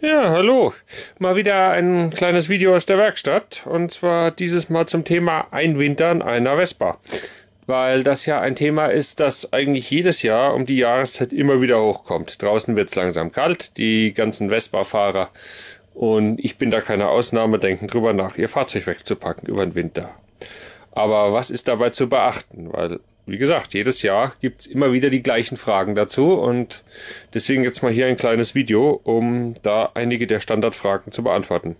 Ja, hallo. Mal wieder ein kleines Video aus der Werkstatt. Und zwar dieses Mal zum Thema Einwintern einer Vespa. Weil das ja ein Thema ist, das eigentlich jedes Jahr um die Jahreszeit immer wieder hochkommt. Draußen wird es langsam kalt, die ganzen Vespa-Fahrer. Und ich bin da keine Ausnahme, denken drüber nach, ihr Fahrzeug wegzupacken über den Winter. Aber was ist dabei zu beachten? Weil, wie gesagt, jedes Jahr gibt es immer wieder die gleichen Fragen dazu und deswegen jetzt mal hier ein kleines Video, um da einige der Standardfragen zu beantworten.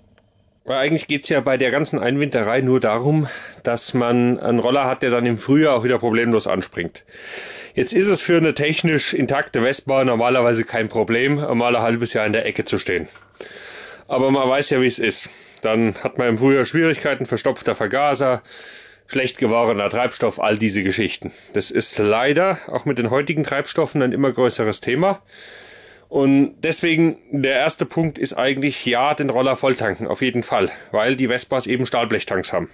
Weil eigentlich geht es ja bei der ganzen Einwinterei nur darum, dass man einen Roller hat, der dann im Frühjahr auch wieder problemlos anspringt. Jetzt ist es für eine technisch intakte Vespa normalerweise kein Problem, einmal ein halbes Jahr in der Ecke zu stehen. Aber man weiß ja, wie es ist. Dann hat man im Frühjahr Schwierigkeiten, verstopfter Vergaser, schlecht gewordener Treibstoff, all diese Geschichten. Das ist leider auch mit den heutigen Treibstoffen ein immer größeres Thema. Und deswegen, der erste Punkt ist eigentlich, ja, den Roller volltanken, auf jeden Fall, weil die Vespas eben Stahlblechtanks haben.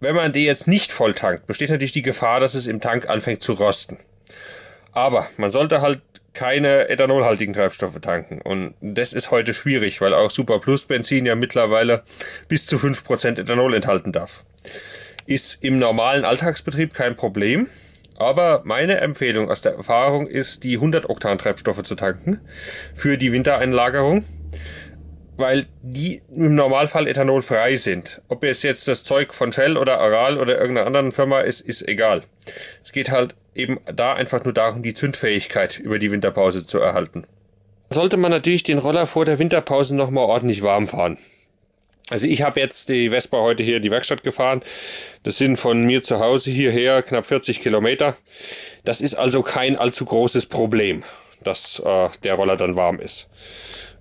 Wenn man die jetzt nicht volltankt, besteht natürlich die Gefahr, dass es im Tank anfängt zu rosten. Aber man sollte halt keine ethanolhaltigen Treibstoffe tanken. Und das ist heute schwierig, weil auch Super Plus Benzin ja mittlerweile bis zu 5% Ethanol enthalten darf. Ist im normalen Alltagsbetrieb kein Problem. Aber meine Empfehlung aus der Erfahrung ist, die 100 Oktan Treibstoffe zu tanken für die Wintereinlagerung, weil die im Normalfall ethanolfrei sind. Ob es jetzt das Zeug von Shell oder Aral oder irgendeiner anderen Firma ist, ist egal. Es geht halt eben da einfach nur darum, die Zündfähigkeit über die Winterpause zu erhalten. Sollte man natürlich den Roller vor der Winterpause nochmal ordentlich warm fahren. Also ich habe jetzt die Vespa heute hier in die Werkstatt gefahren. Das sind von mir zu Hause hierher knapp 40 Kilometer. Das ist also kein allzu großes Problem, dass äh, der Roller dann warm ist.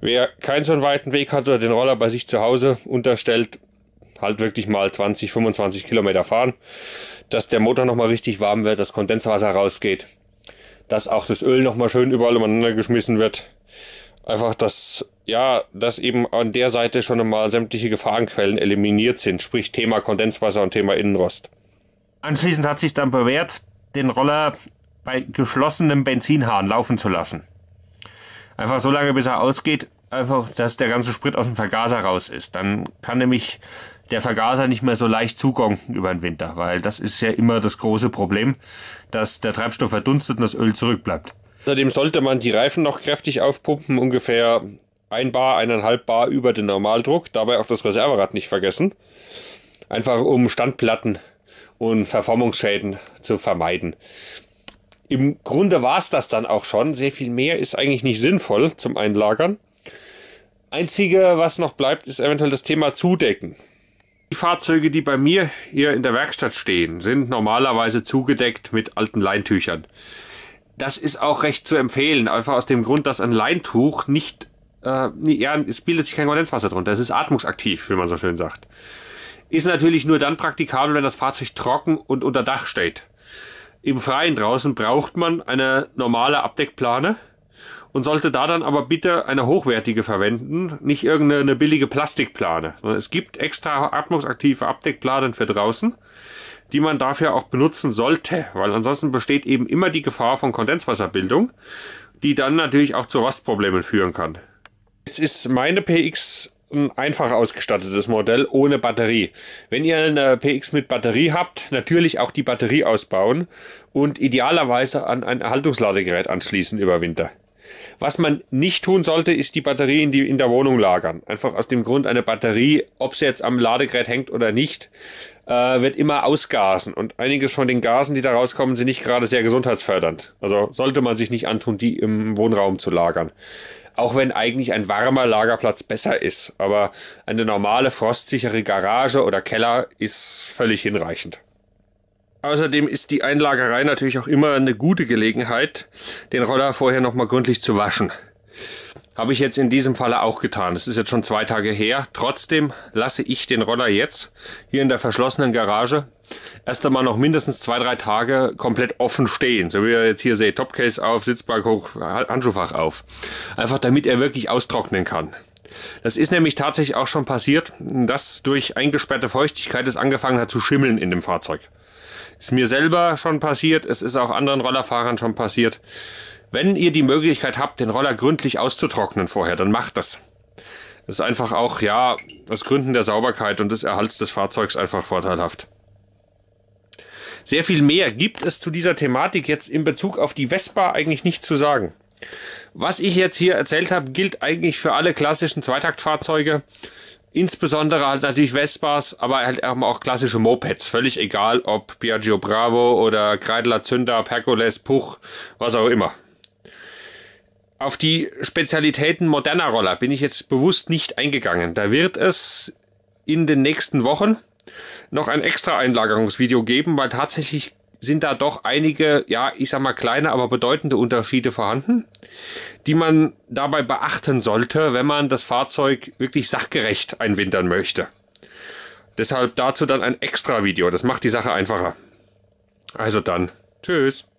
Wer keinen so einen weiten Weg hat oder den Roller bei sich zu Hause unterstellt, halt wirklich mal 20, 25 Kilometer fahren, dass der Motor nochmal richtig warm wird, dass Kondenswasser rausgeht, dass auch das Öl nochmal schön überall umeinander geschmissen wird. Einfach, dass, ja, dass eben an der Seite schon einmal sämtliche Gefahrenquellen eliminiert sind, sprich Thema Kondenswasser und Thema Innenrost. Anschließend hat sich dann bewährt, den Roller bei geschlossenem Benzinhahn laufen zu lassen. Einfach so lange, bis er ausgeht einfach, dass der ganze Sprit aus dem Vergaser raus ist. Dann kann nämlich der Vergaser nicht mehr so leicht zugonken über den Winter, weil das ist ja immer das große Problem, dass der Treibstoff verdunstet und das Öl zurückbleibt. Außerdem sollte man die Reifen noch kräftig aufpumpen, ungefähr ein Bar, eineinhalb Bar über den Normaldruck, dabei auch das Reserverad nicht vergessen. Einfach um Standplatten und Verformungsschäden zu vermeiden. Im Grunde war es das dann auch schon. Sehr viel mehr ist eigentlich nicht sinnvoll zum Einlagern. Einzige, was noch bleibt, ist eventuell das Thema Zudecken. Die Fahrzeuge, die bei mir hier in der Werkstatt stehen, sind normalerweise zugedeckt mit alten Leintüchern. Das ist auch recht zu empfehlen, einfach aus dem Grund, dass ein Leintuch nicht, äh, ja, es bildet sich kein Kondenswasser drunter, es ist atmungsaktiv, wie man so schön sagt. Ist natürlich nur dann praktikabel, wenn das Fahrzeug trocken und unter Dach steht. Im Freien draußen braucht man eine normale Abdeckplane und sollte da dann aber bitte eine hochwertige verwenden, nicht irgendeine billige Plastikplane. Sondern es gibt extra atmungsaktive Abdeckplanen für draußen, die man dafür auch benutzen sollte, weil ansonsten besteht eben immer die Gefahr von Kondenswasserbildung, die dann natürlich auch zu Rostproblemen führen kann. Jetzt ist meine PX ein einfach ausgestattetes Modell ohne Batterie. Wenn ihr eine PX mit Batterie habt, natürlich auch die Batterie ausbauen und idealerweise an ein Erhaltungsladegerät anschließen über Winter. Was man nicht tun sollte, ist die Batterie in, die, in der Wohnung lagern. Einfach aus dem Grund, eine Batterie, ob sie jetzt am Ladegerät hängt oder nicht, äh, wird immer ausgasen. Und einiges von den Gasen, die da rauskommen, sind nicht gerade sehr gesundheitsfördernd. Also sollte man sich nicht antun, die im Wohnraum zu lagern. Auch wenn eigentlich ein warmer Lagerplatz besser ist. Aber eine normale frostsichere Garage oder Keller ist völlig hinreichend. Außerdem ist die Einlagerei natürlich auch immer eine gute Gelegenheit, den Roller vorher nochmal gründlich zu waschen. Habe ich jetzt in diesem Falle auch getan. Es ist jetzt schon zwei Tage her. Trotzdem lasse ich den Roller jetzt hier in der verschlossenen Garage erst einmal noch mindestens zwei, drei Tage komplett offen stehen. So wie ihr jetzt hier seht, Topcase auf, Sitzbank hoch, Handschuhfach auf. Einfach damit er wirklich austrocknen kann. Das ist nämlich tatsächlich auch schon passiert, dass durch eingesperrte Feuchtigkeit es angefangen hat zu schimmeln in dem Fahrzeug. Ist mir selber schon passiert, es ist auch anderen Rollerfahrern schon passiert. Wenn ihr die Möglichkeit habt, den Roller gründlich auszutrocknen vorher, dann macht das. Das ist einfach auch, ja, aus Gründen der Sauberkeit und des Erhalts des Fahrzeugs einfach vorteilhaft. Sehr viel mehr gibt es zu dieser Thematik jetzt in Bezug auf die Vespa eigentlich nicht zu sagen. Was ich jetzt hier erzählt habe, gilt eigentlich für alle klassischen Zweitaktfahrzeuge. Insbesondere halt natürlich Vespas, aber halt auch klassische Mopeds. Völlig egal, ob Biagio Bravo oder Kreidler Zünder, Percoles, Puch, was auch immer. Auf die Spezialitäten moderner Roller bin ich jetzt bewusst nicht eingegangen. Da wird es in den nächsten Wochen noch ein extra Einlagerungsvideo geben, weil tatsächlich sind da doch einige, ja, ich sag mal kleine, aber bedeutende Unterschiede vorhanden, die man dabei beachten sollte, wenn man das Fahrzeug wirklich sachgerecht einwintern möchte. Deshalb dazu dann ein extra Video. Das macht die Sache einfacher. Also dann. Tschüss.